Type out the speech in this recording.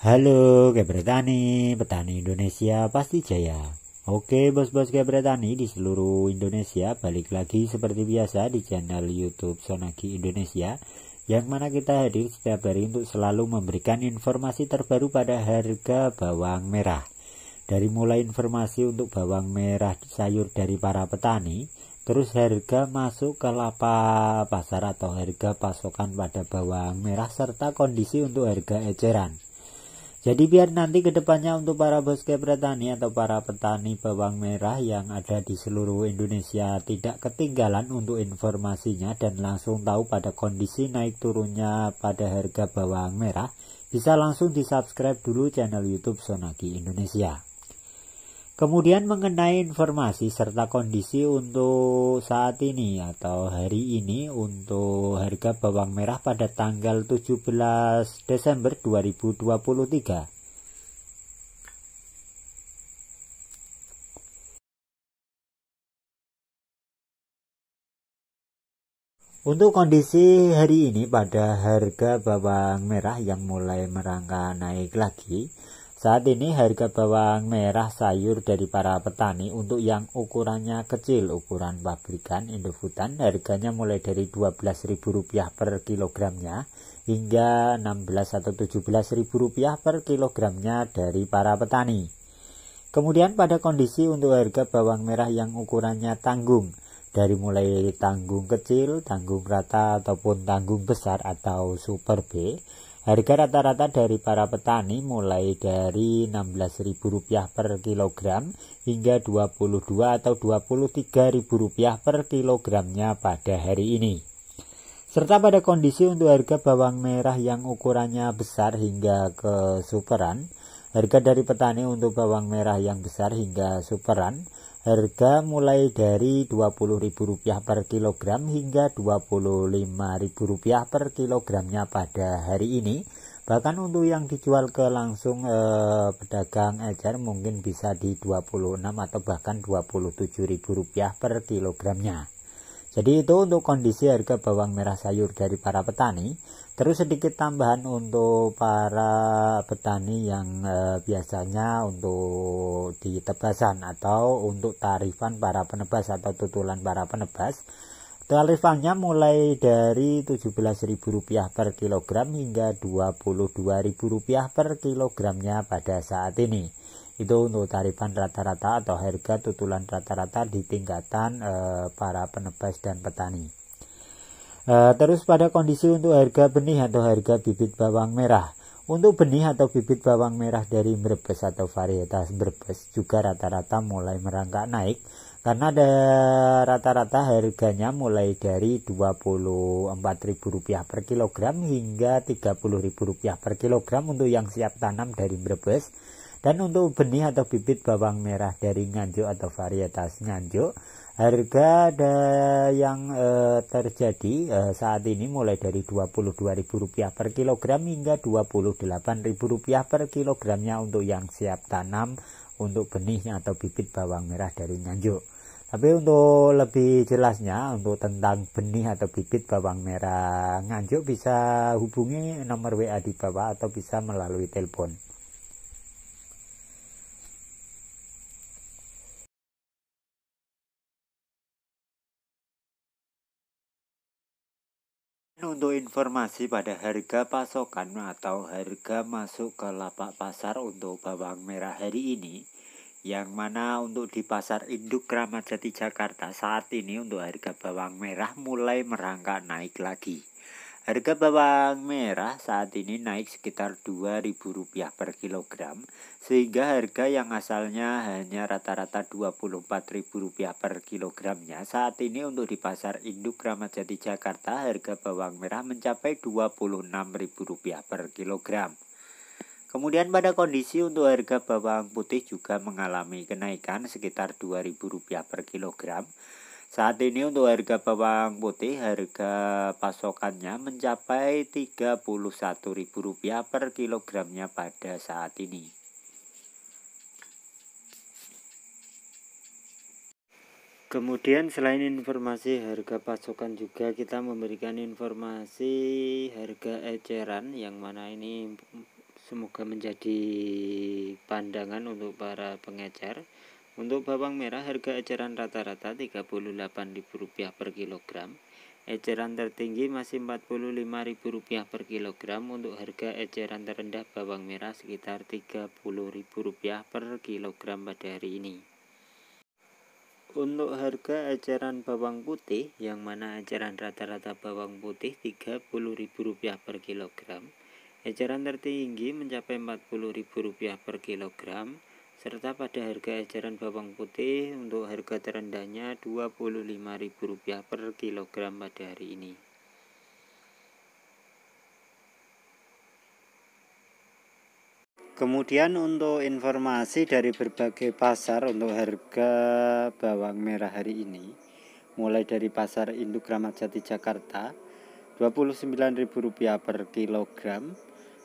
Halo Gebretani, petani Indonesia pasti jaya. Oke bos-bos Gebretani di seluruh Indonesia balik lagi seperti biasa di channel YouTube Sonagi Indonesia yang mana kita hadir setiap hari untuk selalu memberikan informasi terbaru pada harga bawang merah. Dari mulai informasi untuk bawang merah sayur dari para petani, terus harga masuk ke lapa pasar atau harga pasokan pada bawang merah serta kondisi untuk harga eceran. Jadi biar nanti kedepannya untuk para bos petani atau para petani bawang merah yang ada di seluruh Indonesia tidak ketinggalan untuk informasinya dan langsung tahu pada kondisi naik turunnya pada harga bawang merah, bisa langsung di subscribe dulu channel YouTube Sonaki Indonesia. Kemudian mengenai informasi serta kondisi untuk saat ini atau hari ini untuk harga bawang merah pada tanggal 17 Desember 2023. Untuk kondisi hari ini pada harga bawang merah yang mulai merangkak naik lagi, saat ini harga bawang merah sayur dari para petani untuk yang ukurannya kecil ukuran pabrikan Indofutan harganya mulai dari Rp12.000 per kilogramnya hingga rp 16 atau 17.000 per kilogramnya dari para petani. Kemudian pada kondisi untuk harga bawang merah yang ukurannya tanggung dari mulai tanggung kecil, tanggung rata ataupun tanggung besar atau super B Harga rata-rata dari para petani mulai dari Rp16.000 per kilogram hingga Rp22 atau Rp23.000 per kilogramnya pada hari ini. Serta pada kondisi untuk harga bawang merah yang ukurannya besar hingga ke superan, harga dari petani untuk bawang merah yang besar hingga superan Harga mulai dari Rp20.000 per kilogram hingga Rp25.000 per kilogramnya pada hari ini. Bahkan untuk yang dijual ke langsung eh, pedagang ecer mungkin bisa di 26 atau bahkan Rp27.000 per kilogramnya. Jadi itu untuk kondisi harga bawang merah sayur dari para petani. Terus sedikit tambahan untuk para petani yang eh, biasanya untuk ditebasan atau untuk tarifan para penebas atau tutulan para penebas. Tarifannya mulai dari Rp17.000 per kilogram hingga Rp22.000 per kilogramnya pada saat ini itu untuk tarifan rata-rata atau harga tutulan rata-rata di tingkatan e, para penebas dan petani. E, terus pada kondisi untuk harga benih atau harga bibit bawang merah. Untuk benih atau bibit bawang merah dari Brebes atau varietas Brebes juga rata-rata mulai merangkak naik karena ada rata-rata harganya mulai dari Rp24.000 per kilogram hingga Rp30.000 per kilogram untuk yang siap tanam dari Brebes dan untuk benih atau bibit bawang merah dari Nganjuk atau varietas Nganjuk, harga ada yang e, terjadi e, saat ini mulai dari Rp22.000 per kilogram hingga Rp28.000 per kilogramnya untuk yang siap tanam untuk benih atau bibit bawang merah dari Nganjuk. Tapi untuk lebih jelasnya untuk tentang benih atau bibit bawang merah Nganjuk bisa hubungi nomor WA di bawah atau bisa melalui telepon untuk informasi pada harga pasokan atau harga masuk ke lapak pasar untuk bawang merah hari ini yang mana untuk di pasar induk Kramat Jati Jakarta saat ini untuk harga bawang merah mulai merangkak naik lagi. Harga bawang merah saat ini naik sekitar Rp2.000 per kilogram sehingga harga yang asalnya hanya rata-rata Rp24.000 per kilogramnya saat ini untuk di pasar induk Ramadjati Jati Jakarta harga bawang merah mencapai Rp26.000 per kilogram. Kemudian pada kondisi untuk harga bawang putih juga mengalami kenaikan sekitar Rp2.000 per kilogram saat ini untuk harga bawang putih harga pasokannya mencapai Rp31.000 per kilogramnya pada saat ini. Kemudian selain informasi harga pasokan juga kita memberikan informasi harga eceran yang mana ini semoga menjadi pandangan untuk para pengecer untuk bawang merah harga eceran rata-rata Rp38.000 per kilogram. Eceran tertinggi masih Rp45.000 per kilogram untuk harga eceran terendah bawang merah sekitar Rp30.000 per kilogram pada hari ini. Untuk harga eceran bawang putih yang mana eceran rata-rata bawang putih Rp30.000 per kilogram. Eceran tertinggi mencapai Rp40.000 per kilogram serta pada harga eceran bawang putih untuk harga terendahnya Rp25.000 per kilogram pada hari ini. Kemudian untuk informasi dari berbagai pasar untuk harga bawang merah hari ini mulai dari pasar Induk Ramadjati Jakarta Rp29.000 per kilogram